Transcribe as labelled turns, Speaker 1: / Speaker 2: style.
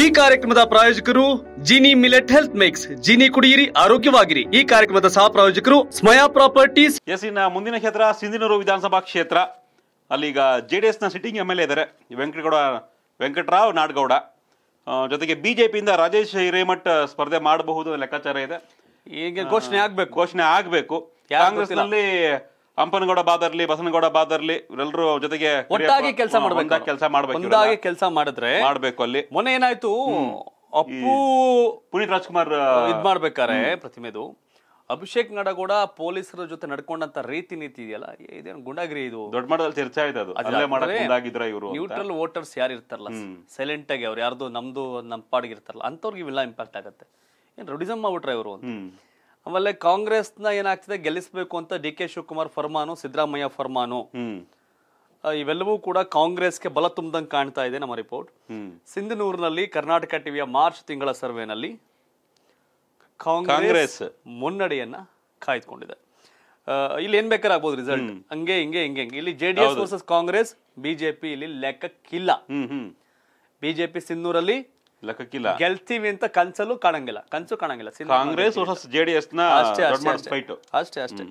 Speaker 1: ಈ ಕಾರ್ಯಕ್ರಮದ ಪ್ರಾಯೋಜಕರು Gini millet health mix Gini ಕುಡಿಯಿರಿ ಆರೋಗ್ಯವಾಗಿರಿ ಈ ಕಾರ್ಯಕ್ರಮದ ಸಹ ಪ್ರಾಯೋಜಕರು ಸ್ಮಯಾ ಪ್ರಾಪರ್ಟೀಸ್ ಎಸ್ ಇನ್ನ ಮುಂದಿನ ಕ್ಷೇತ್ರ ಸಿಂಧನೂರು ವಿಧಾನಸಭಾ ಕ್ಷೇತ್ರ
Speaker 2: ಅಲ್ಲಿಗ J D sitting sitting M L A ಇದ್ದಾರೆ ವೆಂಕಟಗೌಡ ವೆಂಕಟರಾವ್ ನಾಡಗೌಡ ಜೊತೆಗೆ ಬಿಜೆಪಿಯಿಂದ ರಾಜೇಶ್ ಹಿರೇಮಠ್ ಸ್ಪರ್ಧೆ ಮಾಡಬಹುದು ಲೆಕ್ಕಾಚಾರ ಇದೆ ಈಗ ಘೋಷಣೆ ಆಗ್ಬೇಕು ಘೋಷಣೆ ಆಗ್ಬೇಕು ಕಾಂಗ್ರೆಸ್ನಲ್ಲಿ ಹಂಪನಗೌಡ ಬಾದರ್ಲಿ ಬಸನಗೌಡ ಬಾದರ್ಲಿ ಇವರೆಲ್ಲರೂ ಜೊತೆಗೆ ಒಟ್ಟಾಗಿ ಕೆಲಸ ಮಾಡಬೇಕು ಕೆಲಸ ಮಾಡಬೇಕು ಒಂದಾಗಿ
Speaker 1: ಕೆಲಸ ಮಾಡಿದ್ರೆ ಮಾಡ್ಬೇಕು ಅಲ್ಲಿ ಮೊನ್ನೆ ಏನಾಯ್ತು ಅಪ್ಪು ಪುನೀತ್ ರಾಜ್ಕುಮಾರ್ ಇದ್ ಮಾಡ್ಬೇಕಾರೆ ಪ್ರತಿಮೆದು ಅಭಿಷೇಕ್ ನಡಗೌಡ ಪೊಲೀಸರ ಜೊತೆ ನಡ್ಕೊಂಡಂತ ರೀತಿ ನೀತಿ ಇದೆಯಲ್ಲ ಇದೇನು ಗುಂಡಾಗಿರಿ ಇದು ದೊಡ್ಡ ಮಟ್ಟದಲ್ಲಿ
Speaker 2: ಚರ್ಚೆ ಆಯ್ತು ಅದು ಅಲ್ಲೇ ಇವರು ನ್ಯೂಟ್ರಲ್
Speaker 1: ವೋಟರ್ಸ್ ಯಾರು ಇರ್ತಾರಲ್ಲ ಸೈಲೆಂಟ್ ಆಗಿ ಅವ್ರು ಯಾರ್ದು ನಮ್ದು ನಮ್ಮ ಪಾಡಿಗೆ ಇರ್ತಾರಲ್ಲ ಅಂತವ್ರಿಗೆ ಇವೆಲ್ಲ ಇಂಪ್ಯಾಕ್ಟ್ ಆಗುತ್ತೆ ಏನ್ ರೌಡಿಸಮ್ ಮಾಡ್ಬಿಟ್ರೆ ಇವರು ಅಂತ ಆಮೇಲೆ ಕಾಂಗ್ರೆಸ್ನ ಏನಾಗ್ತಿದೆ ಗೆಲ್ಲಿಸಬೇಕು ಅಂತ ಡಿ ಕೆ ಶಿವಕುಮಾರ್ ಫರ್ಮಾನು ಸಿದ್ದರಾಮಯ್ಯ ಫರ್ಮಾನು ಇವೆಲ್ಲವೂ ಕೂಡ ಕಾಂಗ್ರೆಸ್ಗೆ ಬಲ ತುಂಬದಂಗೆ ಕಾಣ್ತಾ ಇದೆ ನಮ್ಮ ರಿಪೋರ್ಟ್ ಸಿಂಧನೂರಿನಲ್ಲಿ ಕರ್ನಾಟಕ ಟಿವಿಯ ಮಾರ್ಚ್ ತಿಂಗಳ ಸರ್ವೆನಲ್ಲಿ ಕಾಂಗ್ರೆಸ್ ಮುನ್ನಡೆಯನ್ನ ಕಾಯ್ದುಕೊಂಡಿದೆ ಇಲ್ಲಿ ಏನ್ ಬೇಕಾರಾಗ್ಬೋದು ರಿಸಲ್ಟ್ ಹಂಗೆ ಹಿಂಗೆ ಹಿಂಗೆ ಹಿಂಗೆ ಇಲ್ಲಿ ಜೆಡಿಎಸ್ ವರ್ಸಸ್ ಕಾಂಗ್ರೆಸ್ ಬಿಜೆಪಿ ಇಲ್ಲಿ ಲೆಕ್ಕಕ್ಕಿಲ್ಲ ಬಿಜೆಪಿ ಸಿಂಧನೂರಲ್ಲಿ ಲೆಕ್ಕಕ್ಕಿಲ್ಲ ಗೆಲ್ತೀವಿ ಅಂತ ಕನ್ಸಲು ಕಾಣಂಗಿಲ್ಲ ಕನ್ಸು ಕಾಣಂಗಿಲ್ಲ ಕಾಂಗ್ರೆಸ್
Speaker 2: ಜೆಡಿಎಸ್ ನ ಅಷ್ಟೇ
Speaker 1: ಅಷ್ಟೇ ಅಷ್ಟೇ ಅಷ್ಟೇ